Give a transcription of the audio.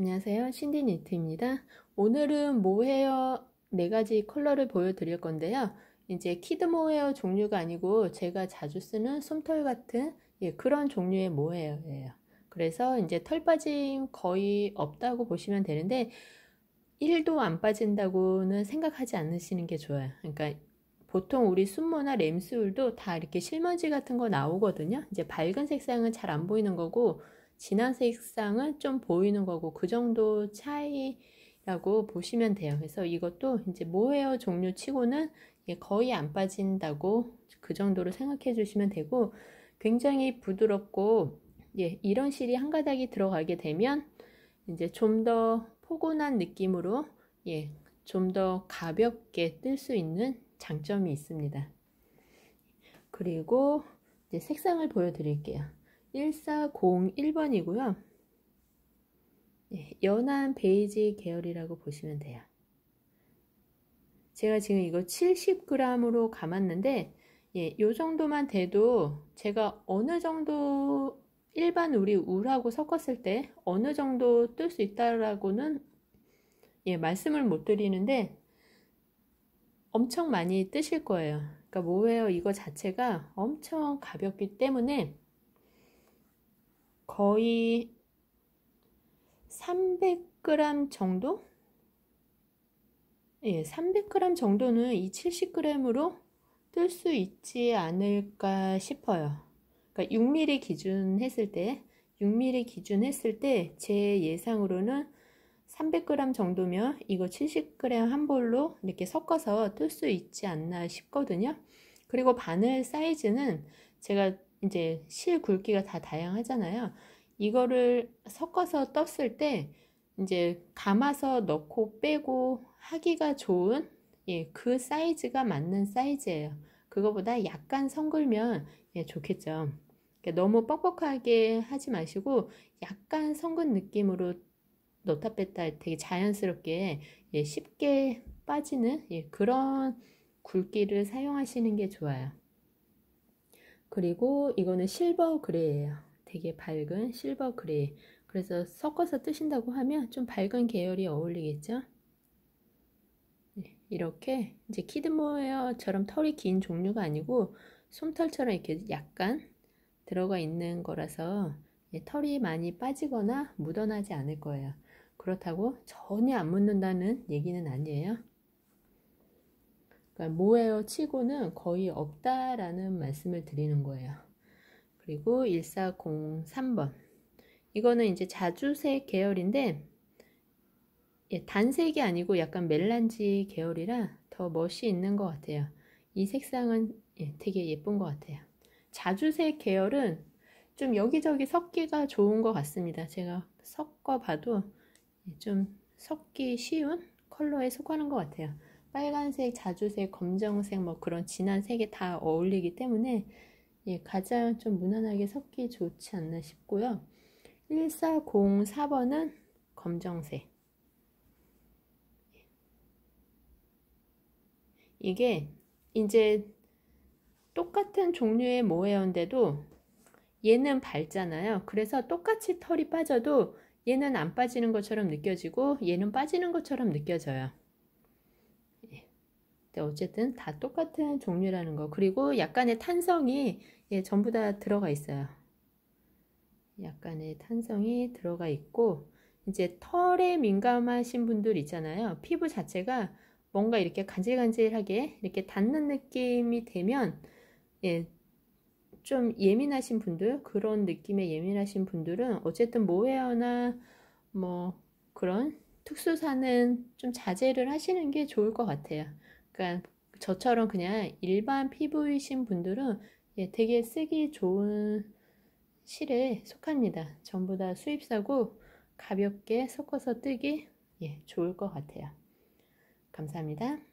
안녕하세요. 신디 니트입니다. 오늘은 모헤어 네 가지 컬러를 보여드릴 건데요. 이제 키드 모헤어 종류가 아니고 제가 자주 쓰는 솜털 같은 예, 그런 종류의 모헤어예요. 그래서 이제 털 빠짐 거의 없다고 보시면 되는데 1도 안 빠진다고는 생각하지 않으시는 게 좋아요. 그러니까 보통 우리 순모나 램스울도 다 이렇게 실먼지 같은 거 나오거든요. 이제 밝은 색상은 잘 안 보이는 거고 진한 색상은 좀 보이는 거고 그 정도 차이라고 보시면 돼요. 그래서 이것도 이제 모헤어 종류 치고는 거의 안 빠진다고 그 정도로 생각해 주시면 되고 굉장히 부드럽고 예, 이런 실이 한 가닥이 들어가게 되면 이제 좀 더 포근한 느낌으로 예, 좀 더 가볍게 뜰 수 있는 장점이 있습니다. 그리고 이제 색상을 보여드릴게요. 1401번이고요. 예, 연한 베이지 계열이라고 보시면 돼요. 제가 지금 이거 70g으로 감았는데 예, 요 정도만 돼도 제가 어느 정도 일반 우리 우라고 섞었을 때 어느 정도 뜰 수 있다라고는 예, 말씀을 못 드리는데 엄청 많이 뜨실 거예요. 그러니까 뭐예요? 이거 자체가 엄청 가볍기 때문에 거의 300g 정도? 예, 300g 정도는 이 70g으로 뜰 수 있지 않을까 싶어요. 그러니까 6mm 기준했을 때, 6mm 기준했을 때 제 예상으로는 300g 정도면 이거 70g 한 볼로 이렇게 섞어서 뜰 수 있지 않나 싶거든요. 그리고 바늘 사이즈는 제가 이제 실 굵기가 다 다양하잖아요. 이거를 섞어서 떴을 때 이제 감아서 넣고 빼고 하기가 좋은 예, 그 사이즈가 맞는 사이즈예요. 그거보다 약간 성글면 예, 좋겠죠. 그러니까 너무 뻑뻑하게 하지 마시고 약간 성근 느낌으로 넣다 뺐다 되게 자연스럽게 예, 쉽게 빠지는 예, 그런 굵기를 사용하시는 게 좋아요. 그리고 이거는 실버 그레이예요. 되게 밝은 실버 그레이. 그래서 섞어서 뜨신다고 하면 좀 밝은 계열이 어울리겠죠? 네, 이렇게 이제 키드모어처럼 털이 긴 종류가 아니고 솜털처럼 이렇게 약간 들어가 있는 거라서 털이 많이 빠지거나 묻어나지 않을 거예요. 그렇다고 전혀 안 묻는다는 얘기는 아니에요. 그러니까 뭐예요 치고는 거의 없다라는 말씀을 드리는 거예요. 그리고 1403번. 이거는 이제 자주색 계열인데 예, 단색이 아니고 약간 멜란지 계열이라 더 멋이 있는 것 같아요. 이 색상은 예, 되게 예쁜 것 같아요. 자주색 계열은 좀 여기저기 섞기가 좋은 것 같습니다. 제가 섞어봐도 좀 섞기 쉬운 컬러에 속하는 것 같아요. 빨간색, 자주색, 검정색 뭐 그런 진한 색이 다 어울리기 때문에 예, 가장 좀 무난하게 섞기 좋지 않나 싶고요. 1404번은 검정색. 이게 이제 똑같은 종류의 모헤어인데도 얘는 밝잖아요. 그래서 똑같이 털이 빠져도 얘는 안 빠지는 것처럼 느껴지고 얘는 빠지는 것처럼 느껴져요. 근 네, 어쨌든 다 똑같은 종류라는 거. 그리고 약간의 탄성이 예, 전부 다 들어가 있어요. 약간의 탄성이 들어가 있고 이제 털에 민감하신 분들 있잖아요. 피부 자체가 뭔가 이렇게 간질간질하게 이렇게 닿는 느낌이 되면 예, 좀 예민하신 분들 그런 느낌에 예민하신 분들은 어쨌든 모헤어나 뭐 그런 특수 사는 좀 자제를 하시는 게 좋을 것 같아요. 그러니까 저처럼 그냥 일반 피부이신 분들은 예, 되게 쓰기 좋은 실에 속합니다. 전부 다 수입사고 가볍게 섞어서 뜨기 예, 좋을 것 같아요. 감사합니다.